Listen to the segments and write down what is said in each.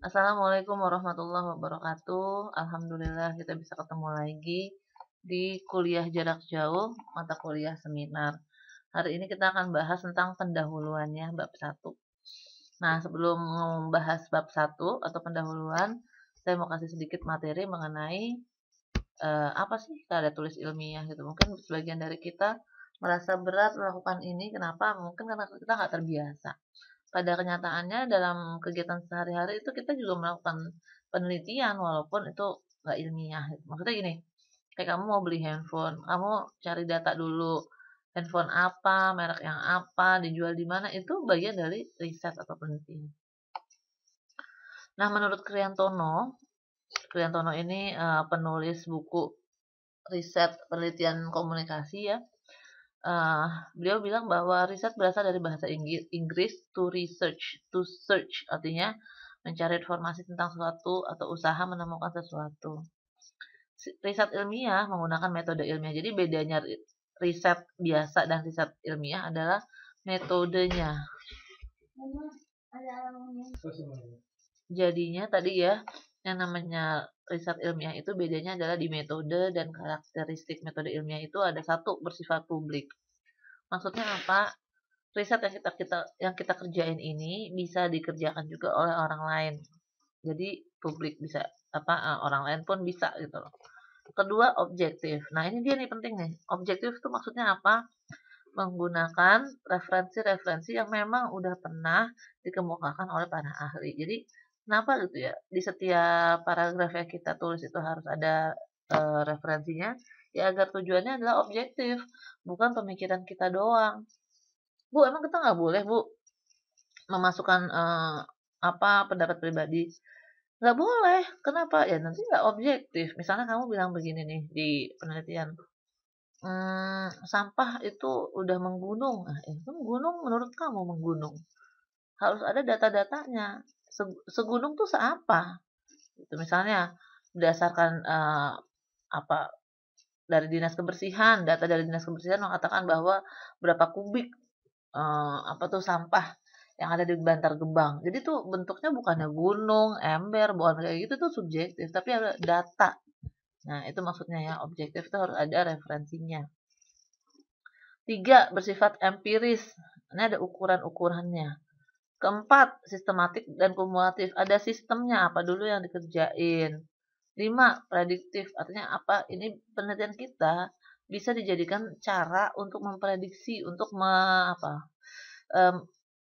Assalamualaikum warahmatullahi wabarakatuh. Alhamdulillah kita bisa ketemu lagi di kuliah jarak jauh mata kuliah seminar. Hari ini kita akan bahas tentang pendahuluannya bab 1. Nah, sebelum membahas bab 1 atau pendahuluan, saya mau kasih sedikit materi mengenai uh, apa sih karya tulis ilmiah gitu. Mungkin sebagian dari kita merasa berat melakukan ini, kenapa? Mungkin karena kita nggak terbiasa pada kenyataannya dalam kegiatan sehari-hari itu kita juga melakukan penelitian walaupun itu nggak ilmiah maksudnya gini kayak kamu mau beli handphone kamu cari data dulu handphone apa merek yang apa dijual di mana itu bagian dari riset atau penelitian nah menurut Kriantono Kriantono ini uh, penulis buku riset penelitian komunikasi ya Uh, beliau bilang bahwa riset berasal dari bahasa Inggris to research, to search artinya mencari informasi tentang sesuatu atau usaha menemukan sesuatu. Riset ilmiah menggunakan metode ilmiah. Jadi bedanya riset biasa dan riset ilmiah adalah metodenya. Jadinya tadi ya yang namanya riset ilmiah itu bedanya adalah di metode dan karakteristik metode ilmiah itu ada satu bersifat publik. Maksudnya apa? Riset yang kita kita yang kita kerjain ini bisa dikerjakan juga oleh orang lain. Jadi publik bisa apa eh, orang lain pun bisa gitu loh. Kedua objektif. Nah, ini dia nih penting nih. Objektif itu maksudnya apa? Menggunakan referensi-referensi yang memang udah pernah dikemukakan oleh para ahli. Jadi kenapa gitu ya di setiap paragraf yang kita tulis itu harus ada e, referensinya ya agar tujuannya adalah objektif bukan pemikiran kita doang bu emang kita nggak boleh bu memasukkan e, apa pendapat pribadi nggak boleh kenapa ya nanti nggak objektif misalnya kamu bilang begini nih di penelitian hmm, sampah itu udah menggunung nah itu menggunung menurut kamu menggunung harus ada data-datanya segunung tuh seapa itu misalnya berdasarkan uh, apa dari dinas kebersihan data dari dinas kebersihan mengatakan bahwa berapa kubik uh, apa tuh sampah yang ada di Bantar Gebang jadi tuh bentuknya bukannya gunung ember bukan kayak gitu tuh subjektif tapi ada data nah itu maksudnya ya objektif itu harus ada referensinya tiga bersifat empiris ini ada ukuran ukurannya Keempat, sistematik dan kumulatif. Ada sistemnya apa dulu yang dikerjain. Lima, prediktif. Artinya apa? Ini penelitian kita bisa dijadikan cara untuk memprediksi, untuk me, apa, um,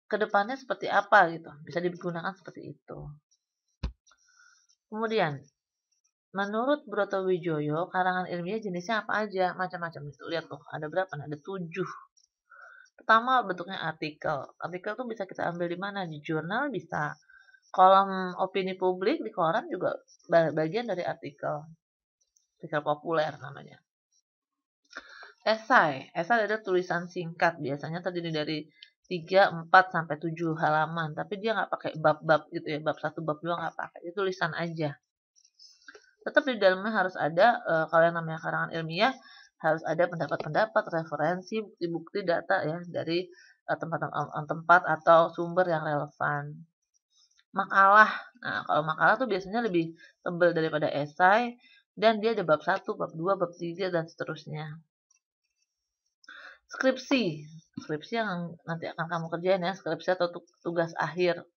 kedepannya seperti apa gitu. Bisa digunakan seperti itu. Kemudian, menurut Broto Wijoyo, karangan ilmiah jenisnya apa aja? Macam-macam. Itu lihat tuh, ada berapa? Ada tujuh Pertama bentuknya artikel. Artikel tuh bisa kita ambil di mana? Di jurnal bisa. Kolom opini publik di koran juga bagian dari artikel. Artikel populer namanya. Esai. Esai ada tulisan singkat. Biasanya terdiri dari 3, 4, sampai 7 halaman. Tapi dia nggak pakai bab-bab gitu ya. Bab 1, bab 2 nggak pakai. Itu tulisan aja. Tetap di dalamnya harus ada, e, kalau yang namanya karangan ilmiah, harus ada pendapat-pendapat, referensi, bukti-bukti data ya dari tempat-tempat eh, uh, eh, atau sumber yang relevan. Makalah. Nah, kalau makalah tuh biasanya lebih tebal daripada esai dan dia ada bab 1, bab 2, bab 3 dan seterusnya. Skripsi. Skripsi yang nanti akan kamu kerjain ya, skripsi atau tugas akhir.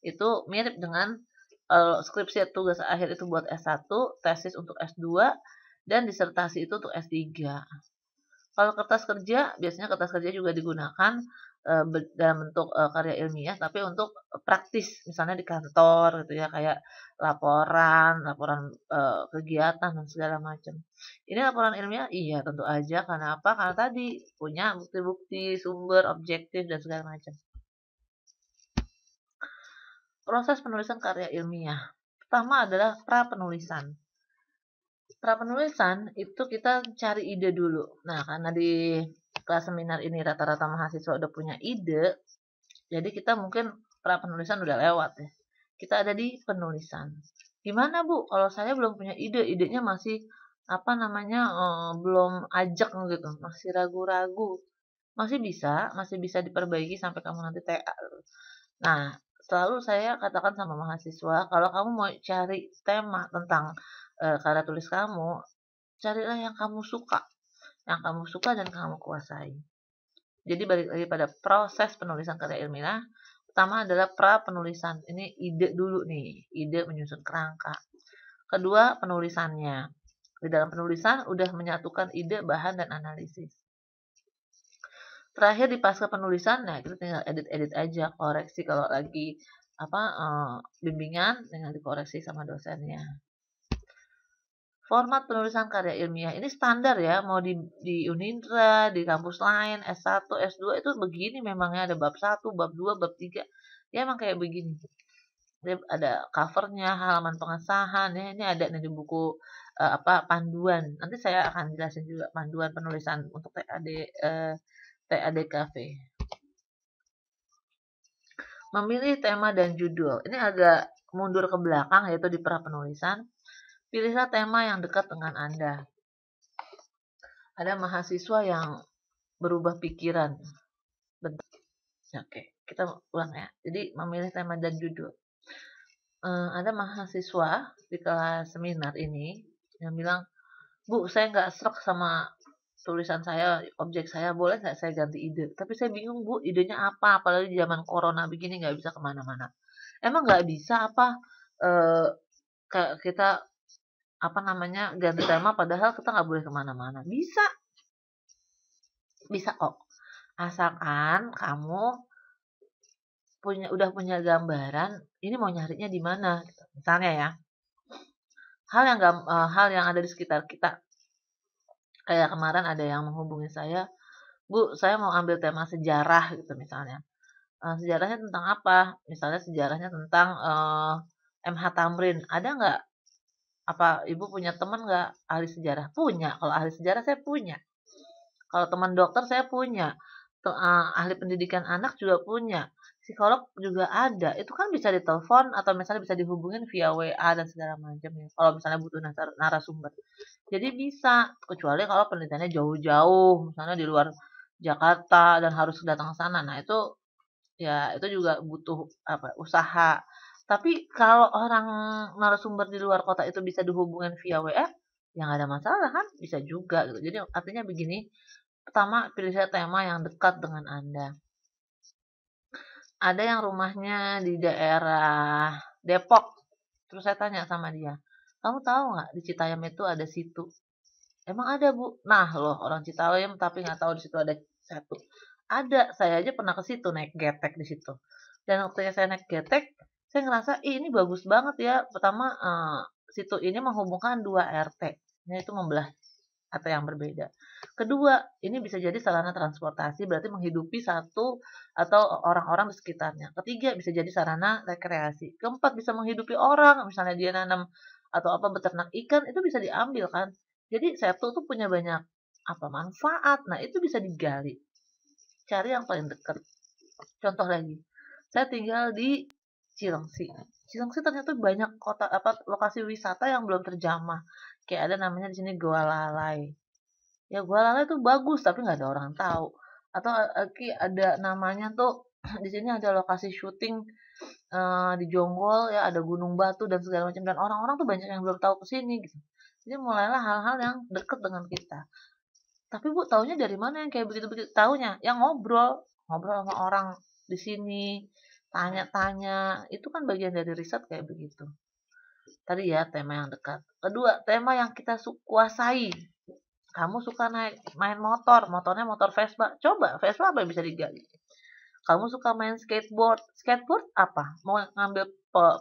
Itu mirip dengan kalau eh, skripsi tugas akhir itu buat S1, tesis untuk S2, dan disertasi itu untuk S3. Kalau kertas kerja, biasanya kertas kerja juga digunakan e, dalam bentuk e, karya ilmiah, tapi untuk praktis, misalnya di kantor gitu ya, kayak laporan, laporan e, kegiatan dan segala macam. Ini laporan ilmiah, iya tentu aja, karena apa? Karena tadi punya bukti-bukti, sumber, objektif dan segala macam. Proses penulisan karya ilmiah. Pertama adalah pra penulisan pra penulisan itu kita cari ide dulu. Nah, karena di kelas seminar ini rata-rata mahasiswa udah punya ide, jadi kita mungkin pra penulisan udah lewat ya. Kita ada di penulisan. Gimana Bu? Kalau saya belum punya ide, idenya masih apa namanya eh, belum ajak gitu, masih ragu-ragu. Masih bisa, masih bisa diperbaiki sampai kamu nanti TA. Nah, selalu saya katakan sama mahasiswa, kalau kamu mau cari tema tentang e, karya tulis kamu, carilah yang kamu suka, yang kamu suka dan kamu kuasai. Jadi balik lagi pada proses penulisan karya ilmiah, pertama adalah pra penulisan. Ini ide dulu nih, ide menyusun kerangka. Kedua, penulisannya. Di dalam penulisan udah menyatukan ide, bahan dan analisis terakhir di pasca penulisan nah kita tinggal edit-edit aja koreksi kalau lagi apa uh, bimbingan tinggal dikoreksi sama dosennya format penulisan karya ilmiah ini standar ya mau di di Unindra di kampus lain S1 S2 itu begini memangnya ada bab 1 bab 2 bab 3 ya emang kayak begini Dia ada covernya halaman pengesahan ya ini ada nih di buku eh, apa panduan nanti saya akan jelasin juga panduan penulisan untuk TAD uh, eh, Cafe. Memilih tema dan judul. Ini agak mundur ke belakang yaitu di pra penulisan. Pilihlah tema yang dekat dengan Anda. Ada mahasiswa yang berubah pikiran. Bentar. Oke, kita ulang ya. Jadi memilih tema dan judul. Eh, ada mahasiswa di kelas seminar ini yang bilang, Bu, saya nggak serak sama tulisan saya, objek saya boleh nggak saya ganti ide? Tapi saya bingung bu, idenya apa? Apalagi zaman corona begini nggak bisa kemana-mana. Emang nggak bisa apa e, kita apa namanya ganti tema padahal kita nggak boleh kemana-mana? Bisa, bisa kok. Asalkan kamu punya udah punya gambaran ini mau nyarinya di mana, misalnya ya. Hal yang uh, hal yang ada di sekitar kita kayak kemarin ada yang menghubungi saya bu saya mau ambil tema sejarah gitu misalnya eh, sejarahnya tentang apa misalnya sejarahnya tentang uh, eh, MH Tamrin ada nggak apa ibu punya teman nggak ahli sejarah punya kalau ahli sejarah saya punya kalau teman dokter saya punya uh, ahli pendidikan anak juga punya psikolog juga ada itu kan bisa ditelepon atau misalnya bisa dihubungin via WA dan segala macam ya kalau misalnya butuh narasumber jadi bisa kecuali kalau penelitiannya jauh-jauh misalnya di luar Jakarta dan harus datang ke sana nah itu ya itu juga butuh apa usaha tapi kalau orang narasumber di luar kota itu bisa dihubungin via WA yang ada masalah kan bisa juga gitu jadi artinya begini pertama pilih saya tema yang dekat dengan anda ada yang rumahnya di daerah Depok terus saya tanya sama dia kamu tahu nggak di Citayam itu ada situ emang ada bu nah loh orang Citayam tapi nggak tahu di situ ada satu ada saya aja pernah ke situ naik getek di situ dan waktu saya naik getek saya ngerasa Ih, ini bagus banget ya pertama uh, situ ini menghubungkan dua RT ini itu membelah atau yang berbeda. Kedua, ini bisa jadi sarana transportasi, berarti menghidupi satu atau orang-orang di sekitarnya. Ketiga, bisa jadi sarana rekreasi. Keempat, bisa menghidupi orang, misalnya dia nanam atau apa beternak ikan, itu bisa diambil kan. Jadi septu tuh punya banyak apa manfaat. Nah, itu bisa digali. Cari yang paling dekat. Contoh lagi, saya tinggal di Cilengsi. Cilengsi ternyata banyak kota apa lokasi wisata yang belum terjamah kayak ada namanya di sini gua lalai ya gua lalai tuh bagus tapi nggak ada orang tahu atau eh, ki ada namanya tuh di sini ada lokasi syuting uh, di Jonggol ya ada Gunung Batu dan segala macam dan orang-orang tuh banyak yang belum tahu ke sini gitu jadi mulailah hal-hal yang deket dengan kita tapi bu taunya dari mana yang kayak begitu begitu taunya yang ngobrol ngobrol sama orang di sini tanya-tanya itu kan bagian dari riset kayak begitu Tadi ya tema yang dekat. Kedua, tema yang kita kuasai. Kamu suka naik main motor, motornya motor Vespa. Coba Vespa apa yang bisa digali? Kamu suka main skateboard. Skateboard apa? Mau ngambil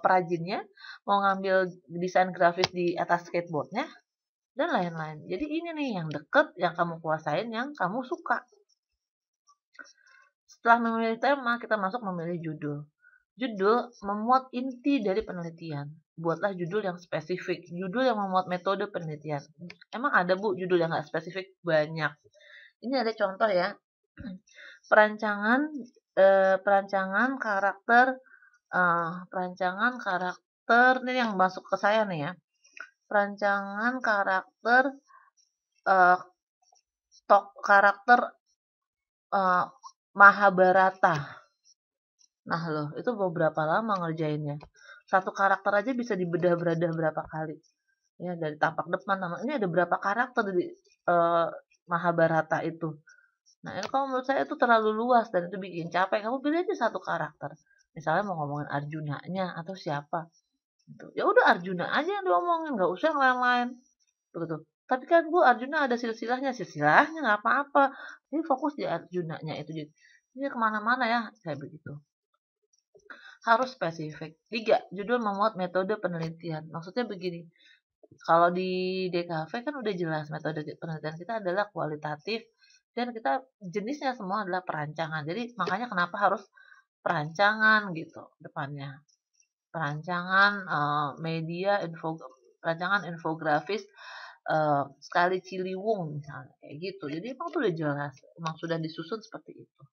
perajinnya, mau ngambil desain grafis di atas skateboardnya, dan lain-lain. Jadi ini nih yang deket, yang kamu kuasain, yang kamu suka. Setelah memilih tema, kita masuk memilih judul. Judul memuat inti dari penelitian. Buatlah judul yang spesifik, judul yang memuat metode penelitian. Emang ada bu judul yang nggak spesifik banyak. Ini ada contoh ya. Perancangan, eh, perancangan karakter, eh, perancangan karakter ini yang masuk ke saya nih ya. Perancangan karakter, eh, tok karakter eh, Mahabharata Nah loh, itu beberapa lama ngerjainnya. Satu karakter aja bisa dibedah-bedah berapa kali. Ya, dari tampak depan nama ini ada berapa karakter di uh, Mahabharata itu. Nah, ini ya, kalau menurut saya itu terlalu luas dan itu bikin capek. Kamu pilih aja satu karakter. Misalnya mau ngomongin Arjuna-nya atau siapa. Gitu. Ya udah Arjuna aja yang diomongin, nggak usah yang lain-lain. Tapi kan Bu Arjuna ada silsilahnya, silsilahnya nggak apa-apa. Ini fokus di Arjuna-nya itu. Jadi, ini kemana-mana ya, saya begitu harus spesifik. Tiga, judul memuat metode penelitian. Maksudnya begini, kalau di DKV kan udah jelas metode penelitian kita adalah kualitatif dan kita jenisnya semua adalah perancangan. Jadi makanya kenapa harus perancangan gitu depannya. Perancangan uh, media, info, perancangan infografis, uh, sekali ciliwung misalnya kayak gitu. Jadi emang tuh udah jelas, emang sudah disusun seperti itu.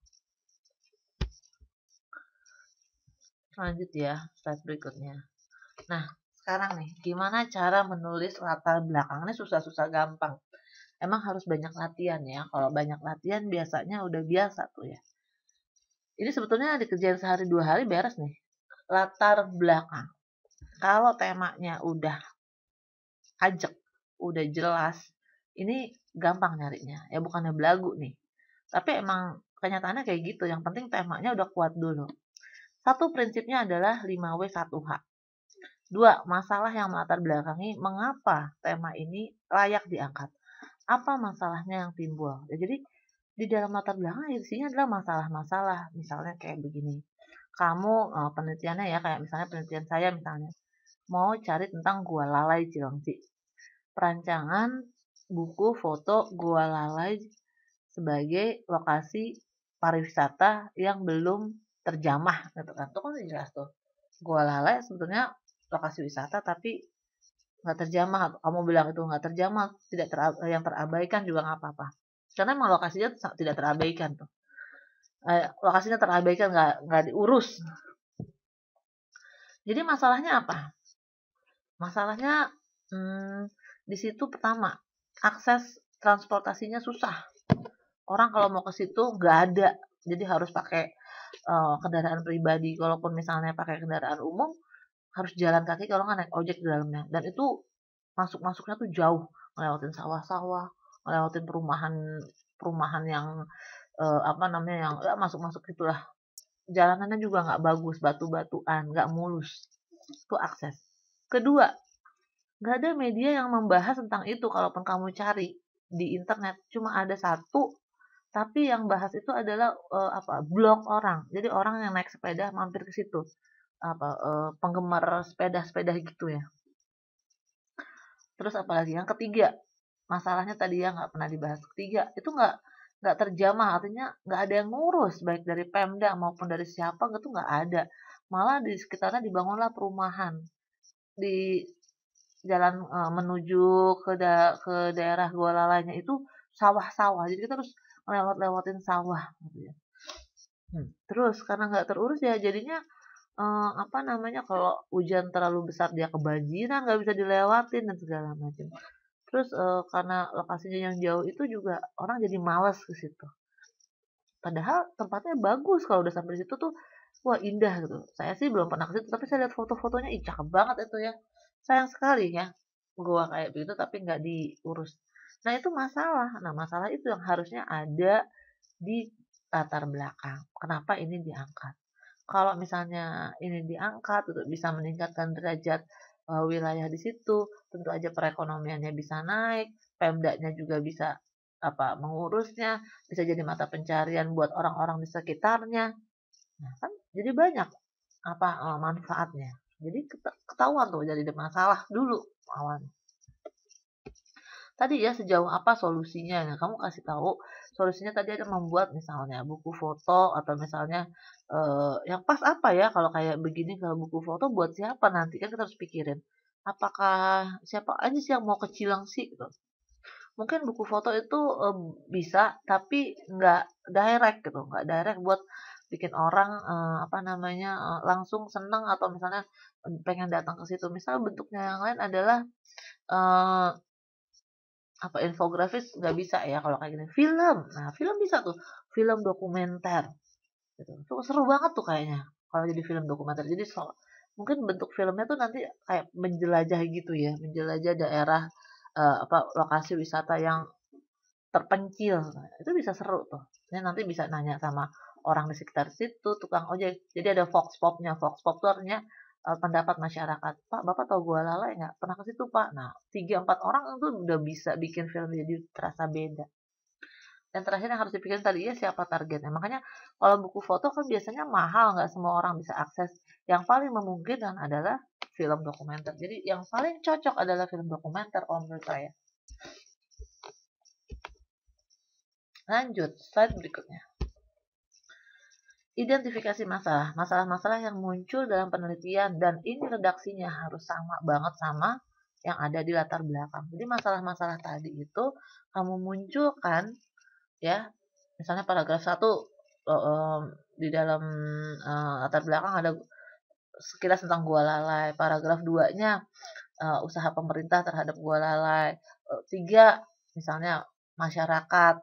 lanjut ya slide berikutnya nah sekarang nih gimana cara menulis latar belakang ini susah-susah gampang emang harus banyak latihan ya kalau banyak latihan biasanya udah biasa tuh ya ini sebetulnya dikerjain sehari dua hari beres nih latar belakang kalau temanya udah ajak udah jelas ini gampang nyarinya ya bukannya belagu nih tapi emang kenyataannya kayak gitu yang penting temanya udah kuat dulu satu prinsipnya adalah 5W1H. Dua, masalah yang melatar belakangi mengapa tema ini layak diangkat. Apa masalahnya yang timbul? Ya, jadi di dalam latar belakang isinya adalah masalah-masalah. Misalnya kayak begini. Kamu oh, penelitiannya ya, kayak misalnya penelitian saya misalnya. Mau cari tentang gua lalai Cilengsi. Perancangan buku foto gua lalai sebagai lokasi pariwisata yang belum terjamah gitu kan itu kan jelas tuh gua lalai sebetulnya lokasi wisata tapi nggak terjamah kamu bilang itu nggak terjamah tidak ter, yang terabaikan juga nggak apa-apa karena emang lokasinya tidak terabaikan tuh eh, lokasinya terabaikan nggak nggak diurus jadi masalahnya apa masalahnya hmm, di situ pertama akses transportasinya susah orang kalau mau ke situ nggak ada jadi harus pakai uh, kendaraan pribadi kalaupun misalnya pakai kendaraan umum harus jalan kaki kalau nggak naik ojek di dalamnya dan itu masuk masuknya tuh jauh ngelewatin sawah-sawah ngelewatin perumahan perumahan yang uh, apa namanya yang ya, masuk masuk lah. jalanannya juga nggak bagus batu-batuan nggak mulus itu akses kedua nggak ada media yang membahas tentang itu kalaupun kamu cari di internet cuma ada satu tapi yang bahas itu adalah uh, apa blog orang jadi orang yang naik sepeda mampir ke situ apa uh, penggemar sepeda-sepeda gitu ya terus apalagi yang ketiga masalahnya tadi ya nggak pernah dibahas ketiga itu nggak nggak terjamah artinya nggak ada yang ngurus baik dari Pemda maupun dari siapa itu nggak ada malah di sekitarnya dibangunlah perumahan di jalan uh, menuju ke da ke daerah lalanya itu sawah-sawah jadi kita harus lewat-lewatin sawah gitu ya. Hmm. Terus karena nggak terurus ya jadinya uh, apa namanya kalau hujan terlalu besar dia kebanjiran nggak bisa dilewatin dan segala macam. Terus uh, karena lokasinya yang jauh itu juga orang jadi malas ke situ. Padahal tempatnya bagus kalau udah sampai di situ tuh wah indah gitu. Saya sih belum pernah ke situ tapi saya lihat foto-fotonya ih cakep banget itu ya. Sayang sekali ya gua kayak begitu tapi nggak diurus. Nah, itu masalah. Nah, masalah itu yang harusnya ada di latar belakang. Kenapa ini diangkat? Kalau misalnya ini diangkat untuk bisa meningkatkan derajat eh, wilayah di situ, tentu aja perekonomiannya bisa naik, pemdanya juga bisa apa mengurusnya, bisa jadi mata pencarian buat orang-orang di sekitarnya. Nah, kan jadi banyak apa eh, manfaatnya. Jadi ketahuan tuh jadi masalah dulu awalnya tadi ya sejauh apa solusinya ya kamu kasih tahu solusinya tadi ada membuat misalnya buku foto atau misalnya eh, yang pas apa ya kalau kayak begini kalau buku foto buat siapa nanti kan kita harus pikirin apakah siapa aja sih yang mau kecilang sih gitu. mungkin buku foto itu eh, bisa tapi nggak direct gitu nggak direct buat bikin orang eh, apa namanya eh, langsung seneng atau misalnya pengen datang ke situ misal bentuknya yang lain adalah eh, apa infografis nggak bisa ya kalau kayak gini film nah film bisa tuh film dokumenter gitu seru banget tuh kayaknya kalau jadi film dokumenter jadi so, mungkin bentuk filmnya tuh nanti kayak menjelajah gitu ya menjelajah daerah uh, apa lokasi wisata yang terpencil nah, itu bisa seru tuh ini nanti bisa nanya sama orang di sekitar situ tukang ojek jadi ada fox popnya fox pop tuh artinya Eh, pendapat masyarakat. Pak, Bapak tahu gua lala nggak? Pernah ke situ, Pak? Nah, tiga empat orang itu udah bisa bikin film jadi terasa beda. Dan terakhir yang harus dipikirin tadi ya siapa targetnya. Makanya kalau buku foto kan biasanya mahal, nggak semua orang bisa akses. Yang paling memungkinkan adalah film dokumenter. Jadi yang paling cocok adalah film dokumenter, om menurut saya. Lanjut, slide berikutnya. Identifikasi masalah. Masalah-masalah yang muncul dalam penelitian dan ini redaksinya harus sama banget sama yang ada di latar belakang. Jadi masalah-masalah tadi itu kamu munculkan ya, misalnya paragraf 1 um, di dalam uh, latar belakang ada sekilas tentang gua lalai, paragraf 2-nya uh, eh, usaha pemerintah terhadap gua lalai. Uh, tiga misalnya masyarakat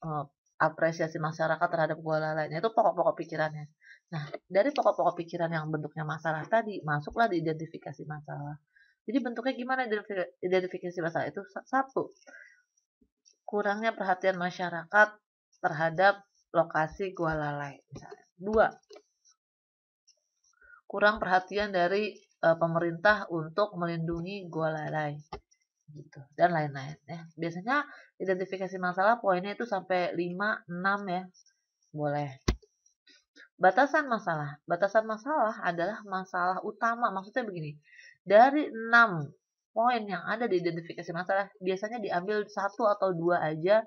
uh, apresiasi masyarakat terhadap gua lainnya itu pokok-pokok pikirannya. Nah, dari pokok-pokok pikiran yang bentuknya masalah tadi, masuklah di identifikasi masalah. Jadi bentuknya gimana identifikasi masalah itu? Satu, kurangnya perhatian masyarakat terhadap lokasi gua lalai. Dua, kurang perhatian dari eh, pemerintah untuk melindungi gua lalai gitu dan lain-lain ya biasanya identifikasi masalah poinnya itu sampai 5 6 ya boleh batasan masalah batasan masalah adalah masalah utama maksudnya begini dari 6 poin yang ada di identifikasi masalah biasanya diambil satu atau dua aja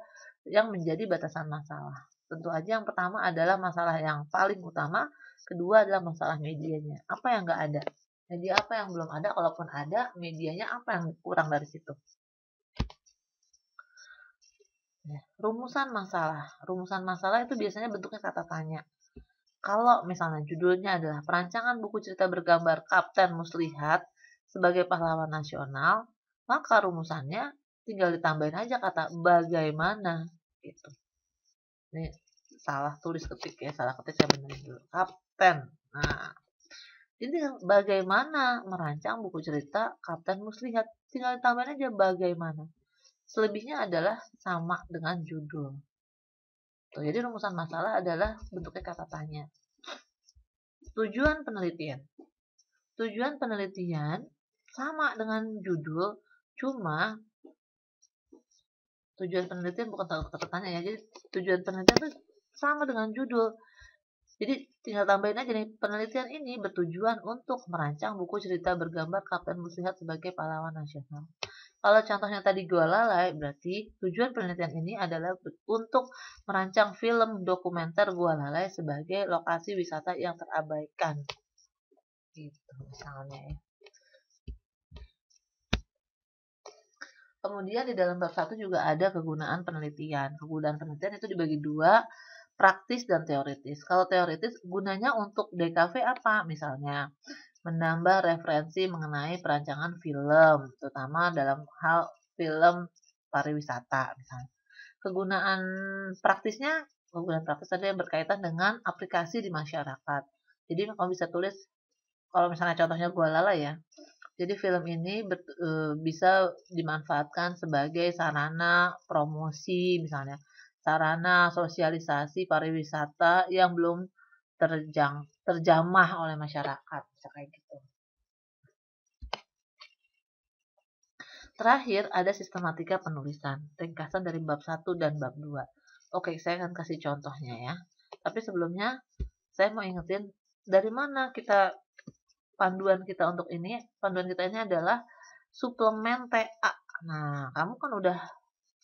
yang menjadi batasan masalah tentu aja yang pertama adalah masalah yang paling utama kedua adalah masalah medianya apa yang nggak ada jadi apa yang belum ada, kalaupun ada, medianya apa yang kurang dari situ. Ya, rumusan masalah. Rumusan masalah itu biasanya bentuknya kata tanya. Kalau misalnya judulnya adalah perancangan buku cerita bergambar Kapten Muslihat sebagai pahlawan nasional, maka rumusannya tinggal ditambahin aja kata bagaimana gitu. Ini salah tulis ketik ya, salah ketik saya benerin dulu. Kapten. Nah, jadi bagaimana merancang buku cerita Kapten Muslihat? Tinggal tambahin aja bagaimana. Selebihnya adalah sama dengan judul. Tuh, jadi rumusan masalah adalah bentuknya kata tanya. Tujuan penelitian. Tujuan penelitian sama dengan judul, cuma tujuan penelitian bukan tahu kata tanya ya. Jadi tujuan penelitian itu sama dengan judul, jadi tinggal tambahin aja nih, penelitian ini bertujuan untuk merancang buku cerita bergambar Kapten Muslihat sebagai pahlawan nasional. Kalau contohnya tadi gue lalai, berarti tujuan penelitian ini adalah untuk merancang film dokumenter gue lalai sebagai lokasi wisata yang terabaikan. Gitu misalnya ya. Kemudian di dalam bab 1 juga ada kegunaan penelitian. Kegunaan penelitian itu dibagi dua, praktis dan teoritis. Kalau teoritis gunanya untuk DKV apa? Misalnya menambah referensi mengenai perancangan film, terutama dalam hal film pariwisata misalnya. Kegunaan praktisnya, kegunaan praktis tadi yang berkaitan dengan aplikasi di masyarakat. Jadi kalau bisa tulis kalau misalnya contohnya gua lala ya. Jadi film ini eh, bisa dimanfaatkan sebagai sarana promosi misalnya sarana sosialisasi pariwisata yang belum terjang terjamah oleh masyarakat kayak gitu. Terakhir ada sistematika penulisan, ringkasan dari bab 1 dan bab 2. Oke, saya akan kasih contohnya ya. Tapi sebelumnya saya mau ingetin dari mana kita panduan kita untuk ini? Panduan kita ini adalah suplemen TA. Nah, kamu kan udah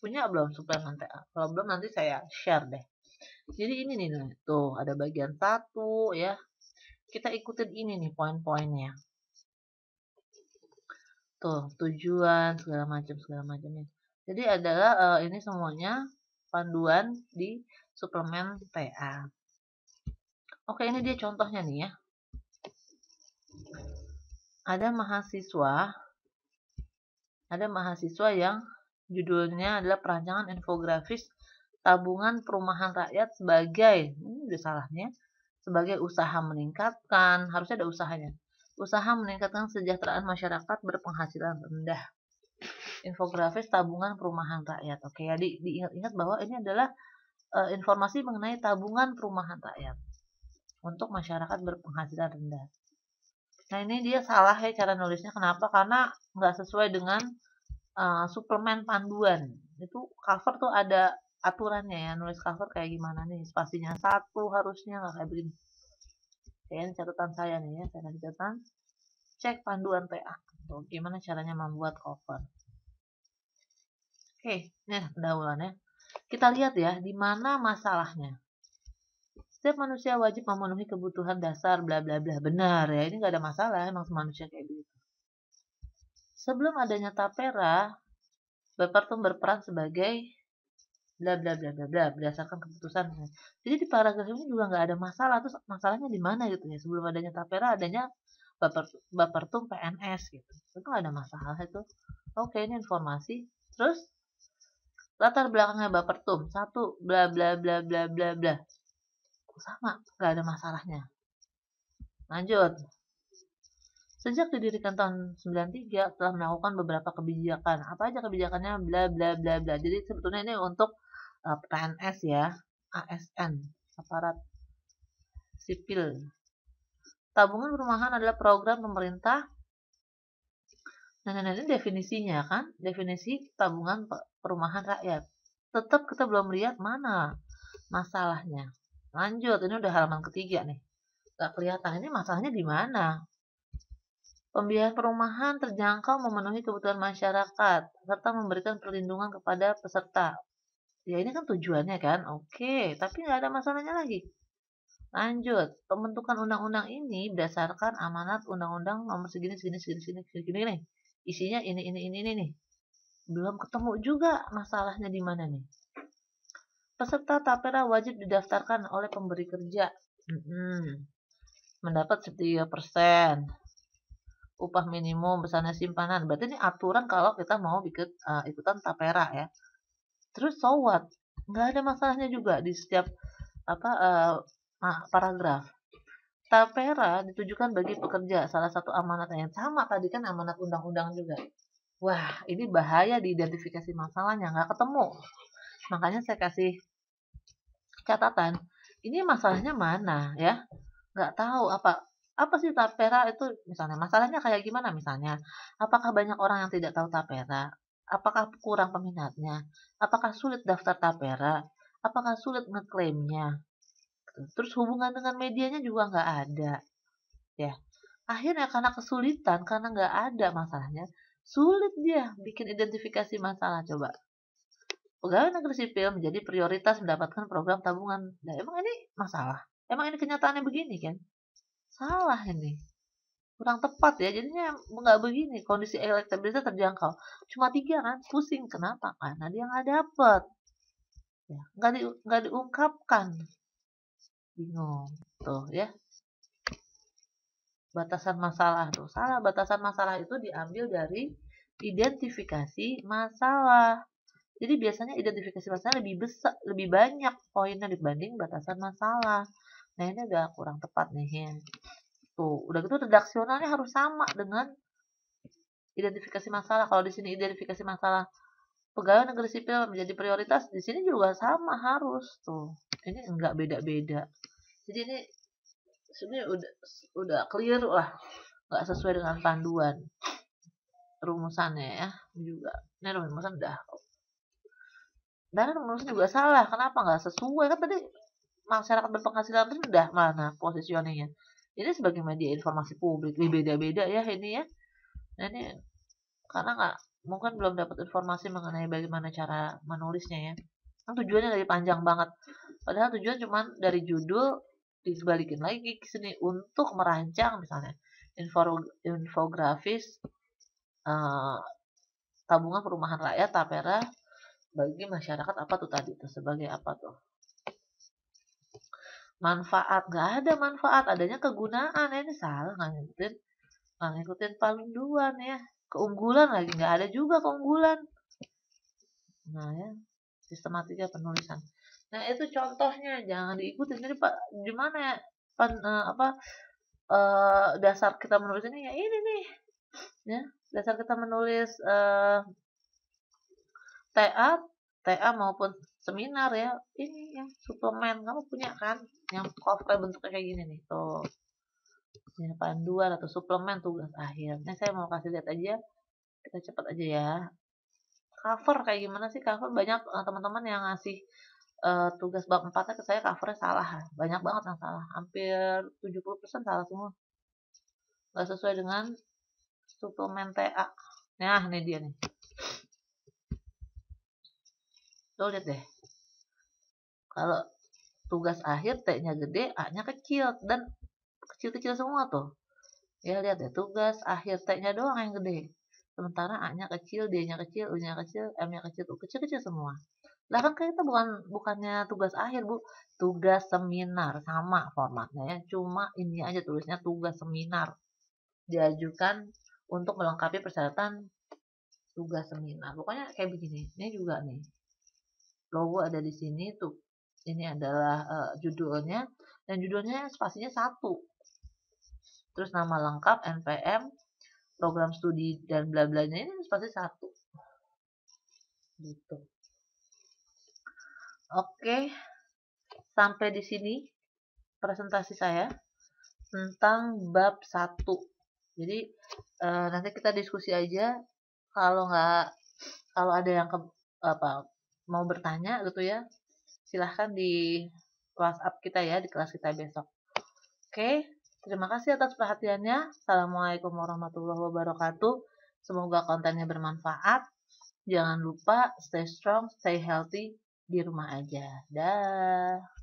punya belum suplemen TA? Kalau belum nanti saya share deh. Jadi ini nih, nah, tuh ada bagian satu ya. Kita ikutin ini nih poin-poinnya. Tuh, tujuan segala macam segala macamnya. Jadi adalah uh, ini semuanya panduan di suplemen TA. Oke, ini dia contohnya nih ya. Ada mahasiswa ada mahasiswa yang Judulnya adalah perancangan infografis tabungan perumahan rakyat sebagai ini hmm, salahnya sebagai usaha meningkatkan harusnya ada usahanya usaha meningkatkan kesejahteraan masyarakat berpenghasilan rendah infografis tabungan perumahan rakyat oke ya di, diingat-ingat bahwa ini adalah e, informasi mengenai tabungan perumahan rakyat untuk masyarakat berpenghasilan rendah nah ini dia salah ya cara nulisnya kenapa karena nggak sesuai dengan uh, eh, suplemen panduan itu cover tuh ada aturannya ya nulis cover kayak gimana nih spasinya satu harusnya nggak kayak begini kayaknya catatan saya nih ya saya kasih catatan cek panduan TA tuh, gimana caranya membuat cover oke nah ya kita lihat ya di mana masalahnya setiap manusia wajib memenuhi kebutuhan dasar bla bla bla benar ya ini nggak ada masalah emang manusia kayak gitu Sebelum adanya tapera, Bapertum berperan sebagai bla bla bla bla bla berdasarkan keputusan. Jadi di paragraf ini juga nggak ada masalah. Terus masalahnya di mana gitu ya? Sebelum adanya tapera adanya Bapertum, PNS gitu. Itu nggak ada masalah itu. Oke ini informasi. Terus latar belakangnya Bapertum satu bla bla bla bla bla bla sama nggak ada masalahnya. Lanjut. Sejak didirikan tahun 93 telah melakukan beberapa kebijakan. Apa aja kebijakannya? Bla bla bla bla. Jadi sebetulnya ini untuk uh, eh, PNS ya, ASN, aparat sipil. Tabungan perumahan adalah program pemerintah. Nah, nah, nah ini definisinya kan, definisi tabungan perumahan rakyat. Tetap kita belum lihat mana masalahnya. Lanjut, ini udah halaman ketiga nih. Gak kelihatan ini masalahnya di mana? Pembiayaan perumahan terjangkau memenuhi kebutuhan masyarakat serta memberikan perlindungan kepada peserta. Ya ini kan tujuannya kan, oke. Tapi nggak ada masalahnya lagi. Lanjut, pembentukan undang-undang ini berdasarkan amanat undang-undang nomor segini segini segini segini segini nih. Isinya ini ini ini ini nih. Belum ketemu juga masalahnya di mana nih. Peserta tapera wajib didaftarkan oleh pemberi kerja. -hmm. Mendapat setiap persen upah minimum, besarnya simpanan. Berarti ini aturan kalau kita mau ikut uh, eh, ikutan tapera ya. Terus so what? Nggak ada masalahnya juga di setiap apa uh, paragraf. Tapera ditujukan bagi pekerja, salah satu amanat yang sama tadi kan amanat undang-undang juga. Wah, ini bahaya diidentifikasi masalahnya, nggak ketemu. Makanya saya kasih catatan, ini masalahnya mana ya? Nggak tahu apa apa sih tapera itu misalnya masalahnya kayak gimana misalnya apakah banyak orang yang tidak tahu tapera apakah kurang peminatnya apakah sulit daftar tapera apakah sulit ngeklaimnya terus hubungan dengan medianya juga nggak ada ya akhirnya karena kesulitan karena nggak ada masalahnya sulit dia bikin identifikasi masalah coba pegawai negeri sipil menjadi prioritas mendapatkan program tabungan nah emang ini masalah emang ini kenyataannya begini kan salah ini kurang tepat ya jadinya nggak begini kondisi elektabilitas terjangkau cuma tiga kan pusing kenapa karena dia nggak dapet ya nggak di, nggak diungkapkan bingung tuh ya batasan masalah tuh salah batasan masalah itu diambil dari identifikasi masalah jadi biasanya identifikasi masalah lebih besar lebih banyak poinnya dibanding batasan masalah nah ini agak kurang tepat nih ya Tuh, gitu. udah gitu redaksionalnya harus sama dengan identifikasi masalah. Kalau di sini identifikasi masalah pegawai negeri sipil menjadi prioritas, di sini juga sama harus tuh. Ini enggak beda-beda. Jadi ini sebenarnya udah udah clear lah, nggak sesuai dengan panduan rumusannya ya juga. Ini rumusan udah. Dan rumusan juga salah. Kenapa nggak sesuai? Kan tadi masyarakat berpenghasilan rendah mana posisioningnya ini sebagai media informasi publik beda-beda ya ini ya. Nah ini karena nggak mungkin belum dapat informasi mengenai bagaimana cara menulisnya ya. Kan tujuannya dari panjang banget. Padahal tujuan cuma dari judul dibalikin lagi ke sini untuk merancang misalnya info, infografis uh, tabungan perumahan rakyat tapera bagi masyarakat apa tuh tadi itu sebagai apa tuh manfaat nggak ada manfaat adanya kegunaan ya, ini salah nggak ngikutin nggak ngikutin panduan ya keunggulan lagi nggak ada juga keunggulan nah ya sistematika penulisan nah itu contohnya jangan diikuti jadi pak gimana ya pan, uh, apa uh, dasar kita menulis ini ya ini nih ya dasar kita menulis uh, TA TA maupun seminar ya ini ya suplemen kamu punya kan yang cover bentuknya kayak gini nih tuh ini panduan atau suplemen tugas akhir ini saya mau kasih lihat aja kita cepat aja ya cover kayak gimana sih cover banyak eh, teman-teman yang ngasih uh, tugas bab empatnya ke saya covernya salah banyak banget yang salah hampir 70% salah semua Gak sesuai dengan suplemen TA nah ini dia nih tuh lihat deh kalau tugas akhir T-nya gede, A-nya kecil dan kecil-kecil semua tuh. Ya lihat ya tugas akhir T-nya doang yang gede. Sementara A-nya kecil, D-nya kecil, U-nya kecil, M-nya kecil, U nya kecil m nya kecil tuh kecil kecil semua. Lah kan kita bukan bukannya tugas akhir, Bu. Tugas seminar sama formatnya ya. Cuma ini aja tulisnya tugas seminar. Diajukan untuk melengkapi persyaratan tugas seminar. Pokoknya kayak begini. Ini juga nih. Logo ada di sini, tuh ini adalah uh, judulnya dan judulnya spasinya satu terus nama lengkap NPM program studi dan bla bla ini spasi satu gitu oke sampai di sini presentasi saya tentang bab satu jadi uh, nanti kita diskusi aja kalau nggak kalau ada yang ke, apa mau bertanya gitu ya silahkan di WhatsApp kita ya di kelas kita besok. Oke, terima kasih atas perhatiannya. Assalamualaikum warahmatullahi wabarakatuh. Semoga kontennya bermanfaat. Jangan lupa stay strong, stay healthy di rumah aja. Dah.